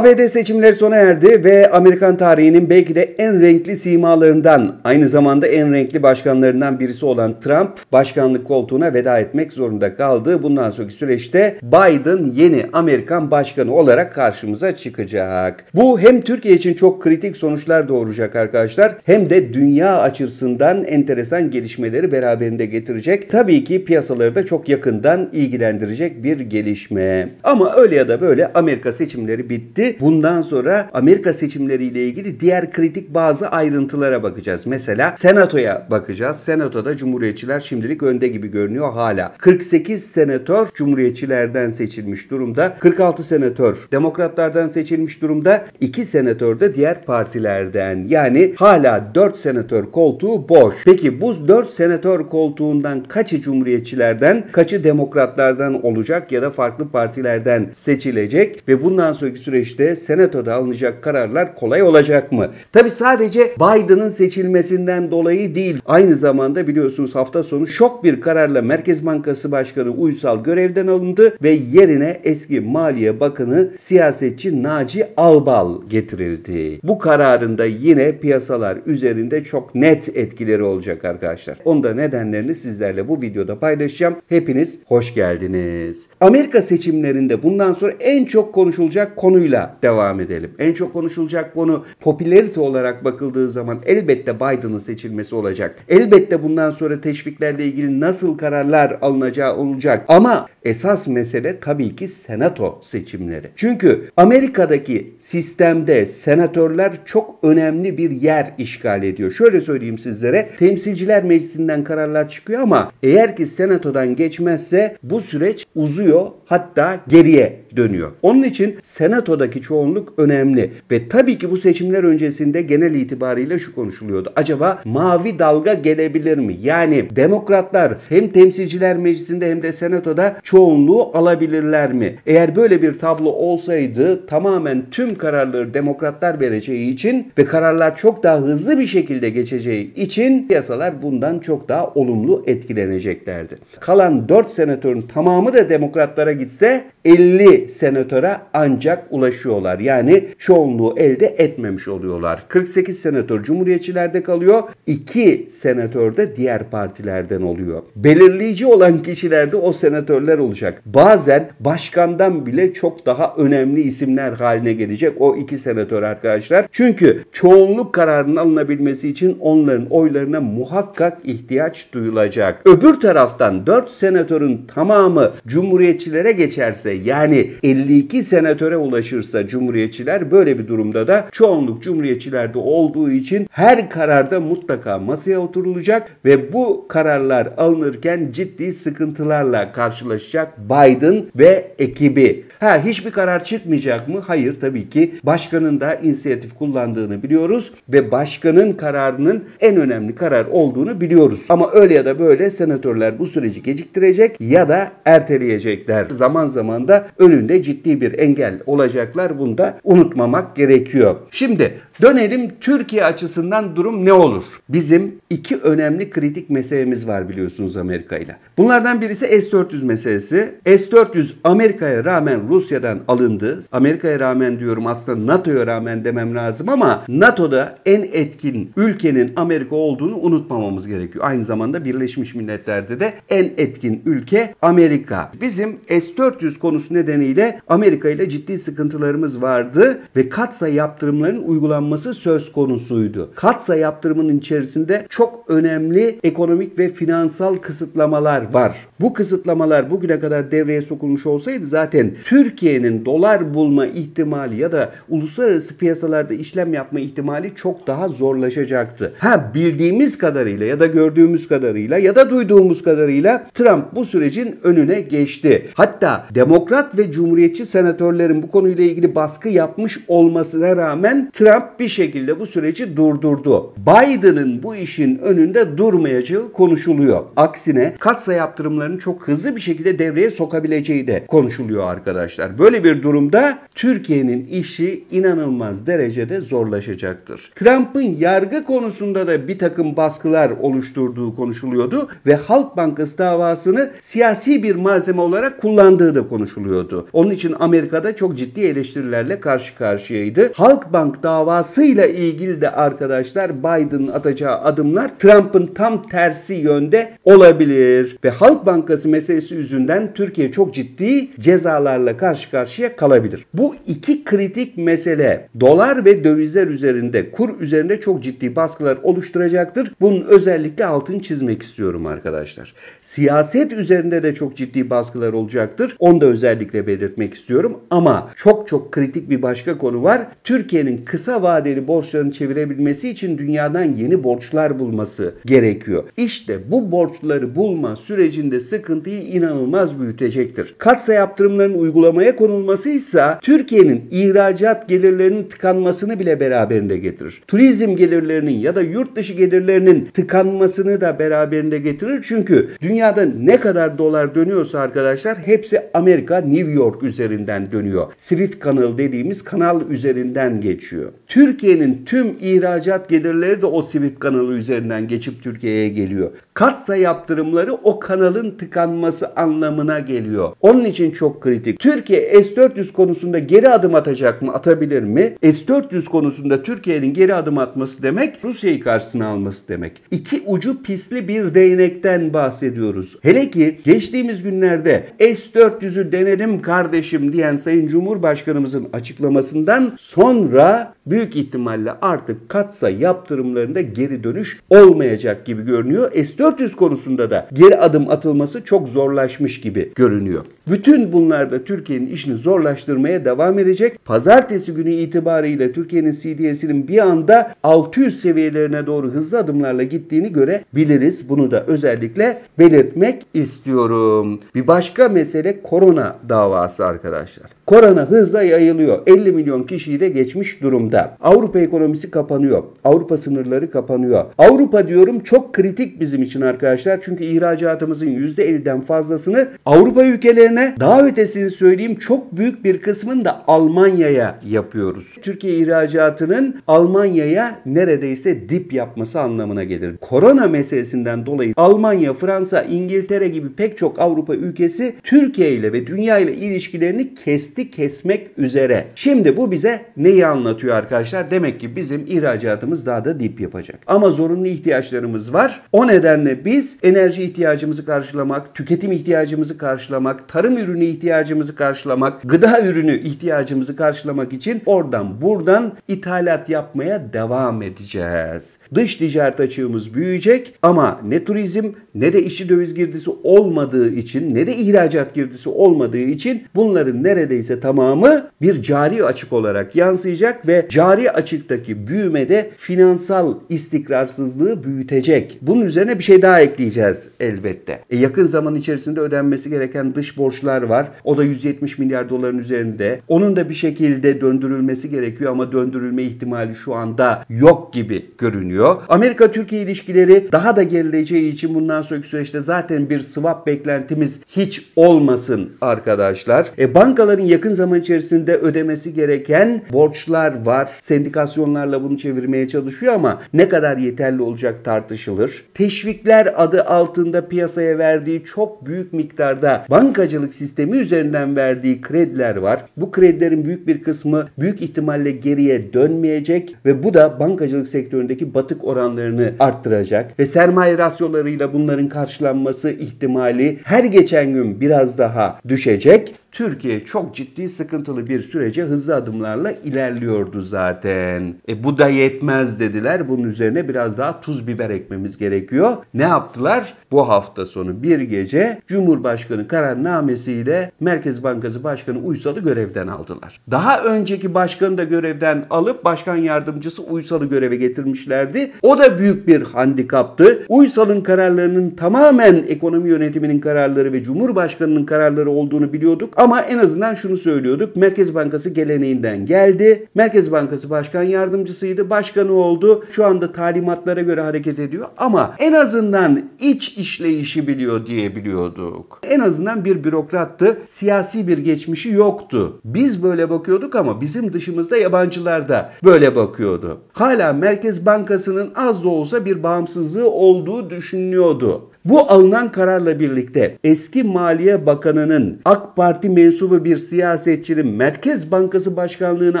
ABD seçimleri sona erdi ve Amerikan tarihinin belki de en renkli simalarından, aynı zamanda en renkli başkanlarından birisi olan Trump başkanlık koltuğuna veda etmek zorunda kaldı. Bundan sonraki süreçte Biden yeni Amerikan başkanı olarak karşımıza çıkacak. Bu hem Türkiye için çok kritik sonuçlar doğuracak arkadaşlar hem de dünya açısından enteresan gelişmeleri beraberinde getirecek. Tabii ki piyasaları da çok yakından ilgilendirecek bir gelişme. Ama öyle ya da böyle Amerika seçimleri bitti geldi. Bundan sonra Amerika seçimleriyle ilgili diğer kritik bazı ayrıntılara bakacağız. Mesela senatoya bakacağız. Senatoda cumhuriyetçiler şimdilik önde gibi görünüyor hala. 48 senatör cumhuriyetçilerden seçilmiş durumda. 46 senatör demokratlardan seçilmiş durumda. 2 senatör de diğer partilerden. Yani hala 4 senatör koltuğu boş. Peki bu 4 senatör koltuğundan kaçı cumhuriyetçilerden, kaçı demokratlardan olacak ya da farklı partilerden seçilecek ve bundan sonraki süreçte süreçte senatoda alınacak kararlar kolay olacak mı? Tabi sadece Biden'ın seçilmesinden dolayı değil. Aynı zamanda biliyorsunuz hafta sonu şok bir kararla Merkez Bankası Başkanı Uysal görevden alındı ve yerine eski Maliye Bakanı siyasetçi Naci Albal getirildi. Bu kararında yine piyasalar üzerinde çok net etkileri olacak arkadaşlar. Onda nedenlerini sizlerle bu videoda paylaşacağım. Hepiniz hoş geldiniz. Amerika seçimlerinde bundan sonra en çok konuşulacak konuyla konusuyla devam edelim. En çok konuşulacak konu popülerite olarak bakıldığı zaman elbette Biden'ın seçilmesi olacak. Elbette bundan sonra teşviklerle ilgili nasıl kararlar alınacağı olacak. Ama esas mesele tabii ki senato seçimleri. Çünkü Amerika'daki sistemde senatörler çok önemli bir yer işgal ediyor. Şöyle söyleyeyim sizlere. Temsilciler Meclisi'nden kararlar çıkıyor ama eğer ki senatodan geçmezse bu süreç uzuyor hatta geriye dönüyor. Onun için senatodaki çoğunluk önemli ve tabii ki bu seçimler öncesinde genel itibariyle şu konuşuluyordu. Acaba mavi dalga gelebilir mi? Yani demokratlar hem temsilciler meclisinde hem de senatoda çoğunluğu alabilirler mi? Eğer böyle bir tablo olsaydı tamamen tüm kararları demokratlar vereceği için ve kararlar çok daha hızlı bir şekilde geçeceği için piyasalar bundan çok daha olumlu etkileneceklerdi. Kalan 4 senatörün tamamı da demokratlara gitse 50 senatöre ancak ulaşıyorlar. Yani çoğunluğu elde etmemiş oluyorlar. 48 senatör cumhuriyetçilerde kalıyor. 2 senatör de diğer partilerden oluyor. Belirleyici olan kişilerde o senatörler olacak. Bazen başkandan bile çok daha önemli isimler haline gelecek o iki senatör arkadaşlar. Çünkü çoğunluk kararının alınabilmesi için onların oylarına muhakkak ihtiyaç duyulacak. Öbür taraftan 4 senatörün tamamı cumhuriyetçilere geçerse yani 52 senatöre ulaşırsa cumhuriyetçiler böyle bir durumda da çoğunluk cumhuriyetçilerde olduğu için her kararda mutlaka masaya oturulacak ve bu kararlar alınırken ciddi sıkıntılarla karşılaşacak Biden ve ekibi. Ha hiçbir karar çıkmayacak mı? Hayır tabii ki başkanın da inisiyatif kullandığını biliyoruz ve başkanın kararının en önemli karar olduğunu biliyoruz. Ama öyle ya da böyle senatörler bu süreci geciktirecek ya da erteleyecekler. Zaman zaman anlamda önünde ciddi bir engel olacaklar. Bunu da unutmamak gerekiyor. Şimdi Dönelim Türkiye açısından durum ne olur? Bizim iki önemli kritik meselemiz var biliyorsunuz Amerika ile. Bunlardan birisi S-400 meselesi. S-400 Amerika'ya rağmen Rusya'dan alındı. Amerika'ya rağmen diyorum aslında NATO'ya rağmen demem lazım ama NATO'da en etkin ülkenin Amerika olduğunu unutmamamız gerekiyor. Aynı zamanda Birleşmiş Milletler'de de en etkin ülke Amerika. Bizim S-400 konusu nedeniyle Amerika ile ciddi sıkıntılarımız vardı ve katsa yaptırımların uygulanması uygulanması söz konusuydu. Katsa yaptırımının içerisinde çok önemli ekonomik ve finansal kısıtlamalar var. Bu kısıtlamalar bugüne kadar devreye sokulmuş olsaydı zaten Türkiye'nin dolar bulma ihtimali ya da uluslararası piyasalarda işlem yapma ihtimali çok daha zorlaşacaktı. Ha bildiğimiz kadarıyla ya da gördüğümüz kadarıyla ya da duyduğumuz kadarıyla Trump bu sürecin önüne geçti. Hatta demokrat ve cumhuriyetçi senatörlerin bu konuyla ilgili baskı yapmış olmasına rağmen Trump bir şekilde bu süreci durdurdu. Biden'ın bu işin önünde durmayacağı konuşuluyor. Aksine katsa yaptırımlarını çok hızlı bir şekilde devreye sokabileceği de konuşuluyor arkadaşlar. Böyle bir durumda Türkiye'nin işi inanılmaz derecede zorlaşacaktır. Trump'ın yargı konusunda da bir takım baskılar oluşturduğu konuşuluyordu ve Halk Bankası davasını siyasi bir malzeme olarak kullandığı da konuşuluyordu. Onun için Amerika'da çok ciddi eleştirilerle karşı karşıyaydı. Halk Halkbank davasıyla ilgili de arkadaşlar Biden'ın atacağı adımlar Trump'ın tam tersi yönde olabilir ve Halk Bankası meselesi yüzünden Türkiye çok ciddi cezalarla karşı karşıya kalabilir. Bu bu iki kritik mesele dolar ve dövizler üzerinde, kur üzerinde çok ciddi baskılar oluşturacaktır. Bunun özellikle altını çizmek istiyorum arkadaşlar. Siyaset üzerinde de çok ciddi baskılar olacaktır. Onu da özellikle belirtmek istiyorum. Ama çok çok kritik bir başka konu var. Türkiye'nin kısa vadeli borçlarını çevirebilmesi için dünyadan yeni borçlar bulması gerekiyor. İşte bu borçları bulma sürecinde sıkıntıyı inanılmaz büyütecektir. Katsa yaptırımlarının uygulamaya konulması ise Türkiye'nin ihracat gelirlerinin tıkanmasını bile beraberinde getirir. Turizm gelirlerinin ya da yurt dışı gelirlerinin tıkanmasını da beraberinde getirir. Çünkü dünyada ne kadar dolar dönüyorsa arkadaşlar hepsi Amerika New York üzerinden dönüyor. Swift kanal dediğimiz kanal üzerinden geçiyor. Türkiye'nin tüm ihracat gelirleri de o Swift kanalı üzerinden geçip Türkiye'ye geliyor katsa yaptırımları o kanalın tıkanması anlamına geliyor. Onun için çok kritik. Türkiye S-400 konusunda geri adım atacak mı? Atabilir mi? S-400 konusunda Türkiye'nin geri adım atması demek Rusya'yı karşısına alması demek. İki ucu pisli bir değnekten bahsediyoruz. Hele ki geçtiğimiz günlerde S-400'ü denedim kardeşim diyen Sayın Cumhurbaşkanımızın açıklamasından sonra büyük ihtimalle artık katsa yaptırımlarında geri dönüş olmayacak gibi görünüyor. S-400 400 konusunda da geri adım atılması çok zorlaşmış gibi görünüyor. Bütün bunlar da Türkiye'nin işini zorlaştırmaya devam edecek. Pazartesi günü itibariyle Türkiye'nin CDS'inin bir anda 600 seviyelerine doğru hızlı adımlarla gittiğini görebiliriz. Bunu da özellikle belirtmek istiyorum. Bir başka mesele korona davası arkadaşlar. Korona hızla yayılıyor. 50 milyon kişiyi de geçmiş durumda. Avrupa ekonomisi kapanıyor. Avrupa sınırları kapanıyor. Avrupa diyorum çok kritik bizim için için arkadaşlar. Çünkü ihracatımızın %50'den fazlasını Avrupa ülkelerine daha ötesini söyleyeyim çok büyük bir kısmını da Almanya'ya yapıyoruz. Türkiye ihracatının Almanya'ya neredeyse dip yapması anlamına gelir. Korona meselesinden dolayı Almanya, Fransa, İngiltere gibi pek çok Avrupa ülkesi Türkiye ile ve dünya ile ilişkilerini kesti kesmek üzere. Şimdi bu bize neyi anlatıyor arkadaşlar? Demek ki bizim ihracatımız daha da dip yapacak. Ama zorunlu ihtiyaçlarımız var. O nedenle biz enerji ihtiyacımızı karşılamak, tüketim ihtiyacımızı karşılamak, tarım ürünü ihtiyacımızı karşılamak, gıda ürünü ihtiyacımızı ihtiyacımızı karşılamak için oradan buradan ithalat yapmaya devam edeceğiz. Dış ticaret açığımız büyüyecek ama ne turizm ne de işçi döviz girdisi olmadığı için ne de ihracat girdisi olmadığı için bunların neredeyse tamamı bir cari açık olarak yansıyacak ve cari açıktaki büyüme de finansal istikrarsızlığı büyütecek. Bunun üzerine bir şey daha ekleyeceğiz elbette. E yakın zaman içerisinde ödenmesi gereken dış borçlar var. O da 170 milyar doların üzerinde. Onun da bir şekilde döndürülmesi gerekiyor ama döndürülme ihtimali şu anda yok gibi görünüyor. Amerika-Türkiye ilişkileri daha da gerileceği için bundan sonraki süreçte zaten bir swap beklentimiz hiç olmasın arkadaşlar. E, bankaların yakın zaman içerisinde ödemesi gereken borçlar var. Sendikasyonlarla bunu çevirmeye çalışıyor ama ne kadar yeterli olacak tartışılır. Teşvikler adı altında piyasaya verdiği çok büyük miktarda bankacılık sistemi üzerinden verdiği krediler var. Bu kredilerin büyük bir kısmı büyük ihtimalle geriye dönmeyecek ve bu da bankacılık sektöründeki batık oranlarını arttıracak ve sermaye rasyolarıyla bunları bunların karşılanması ihtimali her geçen gün biraz daha düşecek. Türkiye çok ciddi sıkıntılı bir sürece hızlı adımlarla ilerliyordu zaten. E bu da yetmez dediler. Bunun üzerine biraz daha tuz biber ekmemiz gerekiyor. Ne yaptılar? Bu hafta sonu bir gece Cumhurbaşkanı kararnamesiyle Merkez Bankası Başkanı Uysal'ı görevden aldılar. Daha önceki başkanı da görevden alıp başkan yardımcısı Uysal'ı göreve getirmişlerdi. O da büyük bir handikaptı. Uysal'ın kararlarının tamamen ekonomi yönetiminin kararları ve Cumhurbaşkanı'nın kararları olduğunu biliyorduk ama en azından şunu söylüyorduk. Merkez Bankası geleneğinden geldi. Merkez Bankası Başkan Yardımcısıydı. Başkanı oldu. Şu anda talimatlara göre hareket ediyor ama en azından iç işleyişi biliyor diyebiliyorduk. En azından bir bürokrattı. Siyasi bir geçmişi yoktu. Biz böyle bakıyorduk ama bizim dışımızda yabancılar da böyle bakıyordu. Hala Merkez Bankası'nın az da olsa bir bağımsızlığı olduğu düşünülüyordu. Bu alınan kararla birlikte eski Maliye Bakanı'nın AK Parti mensubu bir siyasetçinin Merkez Bankası Başkanlığı'na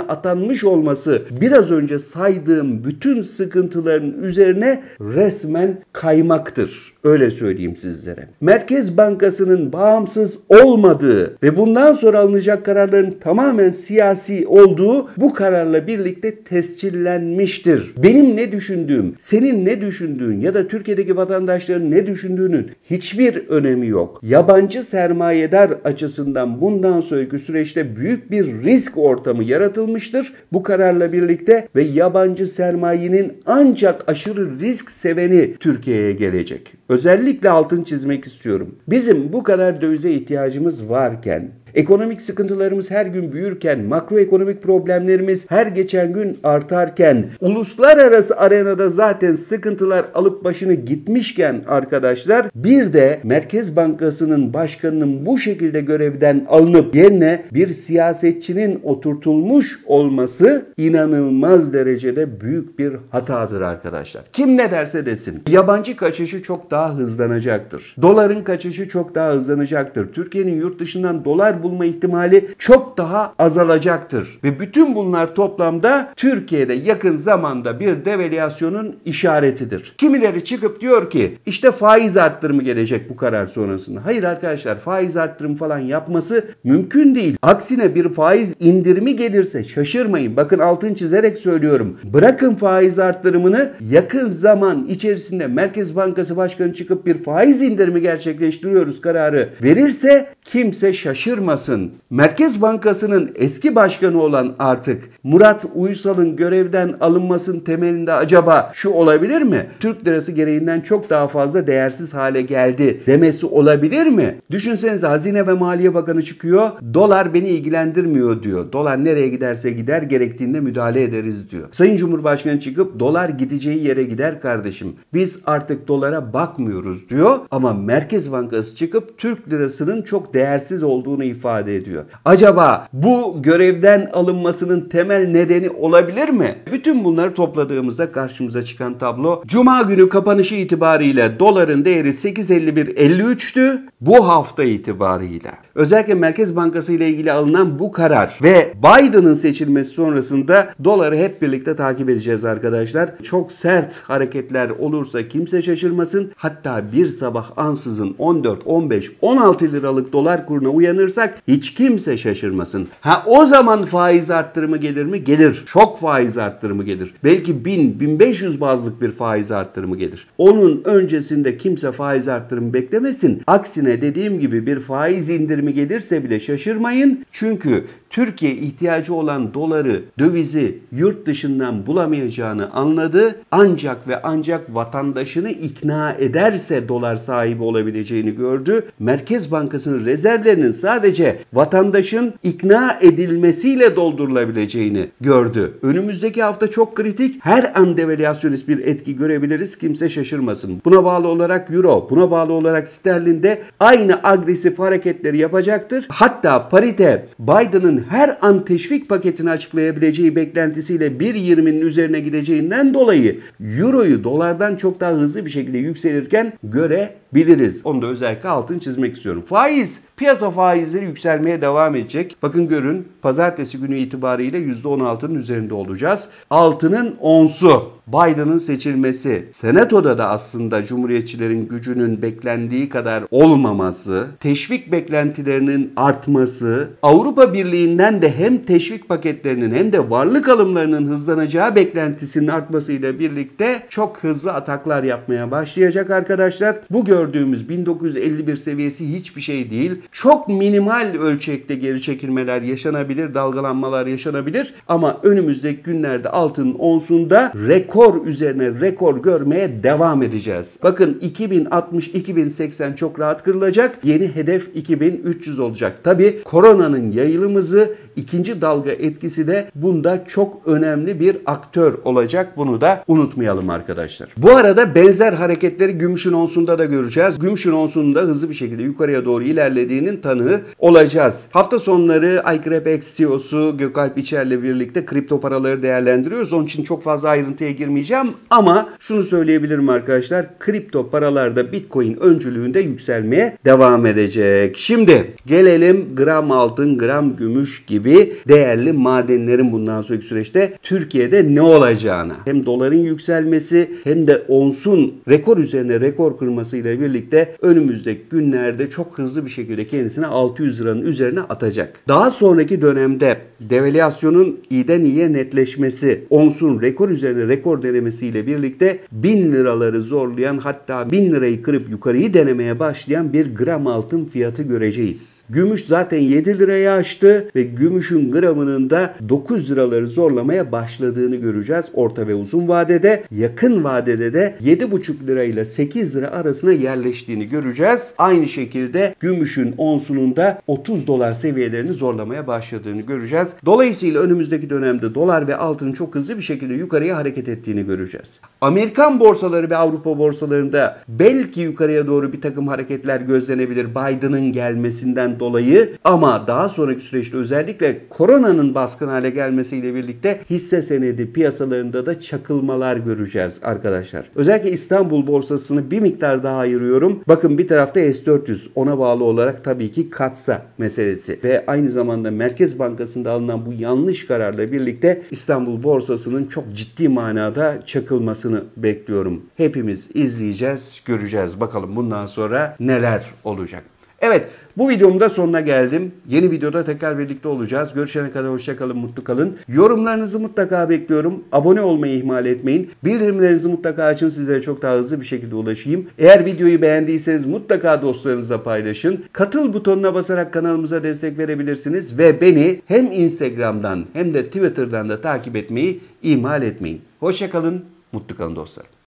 atanmış olması biraz önce saydığım bütün sıkıntıların üzerine resmen kaymaktır. Öyle söyleyeyim sizlere. Merkez Bankası'nın bağımsız olmadığı ve bundan sonra alınacak kararların tamamen siyasi olduğu bu kararla birlikte tescillenmiştir. Benim ne düşündüğüm, senin ne düşündüğün ya da Türkiye'deki vatandaşların ne düşündüğünün hiçbir önemi yok. Yabancı sermayedar açısından bundan sonraki süreçte büyük bir risk ortamı yaratılmıştır. Bu kararla birlikte ve yabancı sermayenin ancak aşırı risk seveni Türkiye'ye gelecek özellikle altın çizmek istiyorum. Bizim bu kadar dövize ihtiyacımız varken Ekonomik sıkıntılarımız her gün büyürken, makroekonomik problemlerimiz her geçen gün artarken, uluslararası arenada zaten sıkıntılar alıp başını gitmişken arkadaşlar bir de Merkez Bankası'nın başkanının bu şekilde görevden alınıp yerine bir siyasetçinin oturtulmuş olması inanılmaz derecede büyük bir hatadır arkadaşlar. Kim ne derse desin yabancı kaçışı çok daha hızlanacaktır. Doların kaçışı çok daha hızlanacaktır. Türkiye'nin yurt dışından dolar bulma ihtimali çok daha azalacaktır. Ve bütün bunlar toplamda Türkiye'de yakın zamanda bir devalüasyonun işaretidir. Kimileri çıkıp diyor ki işte faiz arttırımı gelecek bu karar sonrasında. Hayır arkadaşlar faiz arttırımı falan yapması mümkün değil. Aksine bir faiz indirimi gelirse şaşırmayın. Bakın altın çizerek söylüyorum. Bırakın faiz arttırımını yakın zaman içerisinde Merkez Bankası Başkanı çıkıp bir faiz indirimi gerçekleştiriyoruz kararı verirse kimse şaşırmasın olmasın. Merkez Bankası'nın eski başkanı olan artık Murat Uysal'ın görevden alınmasının temelinde acaba şu olabilir mi? Türk lirası gereğinden çok daha fazla değersiz hale geldi demesi olabilir mi? Düşünsenize Hazine ve Maliye Bakanı çıkıyor. Dolar beni ilgilendirmiyor diyor. Dolar nereye giderse gider gerektiğinde müdahale ederiz diyor. Sayın Cumhurbaşkanı çıkıp dolar gideceği yere gider kardeşim. Biz artık dolara bakmıyoruz diyor ama Merkez Bankası çıkıp Türk lirasının çok değersiz olduğunu ifade ifade ediyor. Acaba bu görevden alınmasının temel nedeni olabilir mi? Bütün bunları topladığımızda karşımıza çıkan tablo Cuma günü kapanışı itibariyle doların değeri 8.51.53'tü. Bu hafta itibariyle özellikle Merkez Bankası ile ilgili alınan bu karar ve Biden'ın seçilmesi sonrasında doları hep birlikte takip edeceğiz arkadaşlar. Çok sert hareketler olursa kimse şaşırmasın. Hatta bir sabah ansızın 14, 15, 16 liralık dolar kuruna uyanırsa olarak hiç kimse şaşırmasın. Ha o zaman faiz arttırımı gelir mi? Gelir. Çok faiz arttırımı gelir. Belki 1000, 1500 bazlık bir faiz arttırımı gelir. Onun öncesinde kimse faiz arttırımı beklemesin. Aksine dediğim gibi bir faiz indirimi gelirse bile şaşırmayın. Çünkü Türkiye ihtiyacı olan doları, dövizi yurt dışından bulamayacağını anladı. Ancak ve ancak vatandaşını ikna ederse dolar sahibi olabileceğini gördü. Merkez Bankası'nın rezervlerinin sadece vatandaşın ikna edilmesiyle doldurulabileceğini gördü. Önümüzdeki hafta çok kritik. Her an devalüasyonist bir etki görebiliriz. Kimse şaşırmasın. Buna bağlı olarak euro, buna bağlı olarak sterlin de aynı agresif hareketleri yapacaktır. Hatta parite Biden'ın her an teşvik paketini açıklayabileceği beklentisiyle 1.20'nin üzerine gideceğinden dolayı Euro'yu dolardan çok daha hızlı bir şekilde yükselirken görebiliriz. Onu da özellikle altın çizmek istiyorum. Faiz, piyasa faizleri yükselmeye devam edecek. Bakın görün pazartesi günü itibariyle %16'nın üzerinde olacağız. Altının onsu Biden'ın seçilmesi, Senato'da da aslında Cumhuriyetçilerin gücünün beklendiği kadar olmaması, teşvik beklentilerinin artması, Avrupa Birliği'nden de hem teşvik paketlerinin hem de varlık alımlarının hızlanacağı beklentisinin artmasıyla birlikte çok hızlı ataklar yapmaya başlayacak arkadaşlar. Bu gördüğümüz 1951 seviyesi hiçbir şey değil. Çok minimal ölçekte geri çekilmeler yaşanabilir, dalgalanmalar yaşanabilir ama önümüzdeki günlerde altının onsunda rekor rekor üzerine rekor görmeye devam edeceğiz. Bakın 2060-2080 çok rahat kırılacak. Yeni hedef 2300 olacak. Tabi koronanın yayılımızı ikinci dalga etkisi de bunda çok önemli bir aktör olacak. Bunu da unutmayalım arkadaşlar. Bu arada benzer hareketleri gümüşün onsunda da göreceğiz. Gümüşün onsunda hızlı bir şekilde yukarıya doğru ilerlediğinin tanığı olacağız. Hafta sonları iGrep CEO'su Gökalp İçer'le birlikte kripto paraları değerlendiriyoruz. Onun için çok fazla ayrıntıya girmeyeceğiz girmeyeceğim ama şunu söyleyebilirim arkadaşlar. Kripto paralarda Bitcoin öncülüğünde yükselmeye devam edecek. Şimdi gelelim gram altın, gram gümüş gibi değerli madenlerin bundan sonraki süreçte Türkiye'de ne olacağına. Hem doların yükselmesi hem de onsun rekor üzerine rekor kırmasıyla birlikte önümüzdeki günlerde çok hızlı bir şekilde kendisine 600 liranın üzerine atacak. Daha sonraki dönemde devalüasyonun iyiden iyiye netleşmesi, onsun rekor üzerine rekor rekor denemesiyle birlikte 1000 liraları zorlayan hatta 1000 lirayı kırıp yukarıyı denemeye başlayan bir gram altın fiyatı göreceğiz. Gümüş zaten 7 liraya aştı ve gümüşün gramının da 9 liraları zorlamaya başladığını göreceğiz orta ve uzun vadede. Yakın vadede de 7,5 lirayla 8 lira arasına yerleştiğini göreceğiz. Aynı şekilde gümüşün onsunun da 30 dolar seviyelerini zorlamaya başladığını göreceğiz. Dolayısıyla önümüzdeki dönemde dolar ve altın çok hızlı bir şekilde yukarıya hareket etti ettiğini göreceğiz. Amerikan borsaları ve Avrupa borsalarında belki yukarıya doğru bir takım hareketler gözlenebilir Biden'ın gelmesinden dolayı ama daha sonraki süreçte özellikle koronanın baskın hale gelmesiyle birlikte hisse senedi piyasalarında da çakılmalar göreceğiz arkadaşlar. Özellikle İstanbul borsasını bir miktar daha ayırıyorum. Bakın bir tarafta S400 ona bağlı olarak tabii ki katsa meselesi ve aynı zamanda Merkez Bankası'nda alınan bu yanlış kararla birlikte İstanbul borsasının çok ciddi manada dünyada çakılmasını bekliyorum. Hepimiz izleyeceğiz, göreceğiz. Bakalım bundan sonra neler olacak. Evet bu videomun da sonuna geldim. Yeni videoda tekrar birlikte olacağız. Görüşene kadar hoşçakalın, mutlu kalın. Yorumlarınızı mutlaka bekliyorum. Abone olmayı ihmal etmeyin. Bildirimlerinizi mutlaka açın. Sizlere çok daha hızlı bir şekilde ulaşayım. Eğer videoyu beğendiyseniz mutlaka dostlarınızla paylaşın. Katıl butonuna basarak kanalımıza destek verebilirsiniz. Ve beni hem Instagram'dan hem de Twitter'dan da takip etmeyi ihmal etmeyin. Hoşçakalın, mutlu kalın dostlar.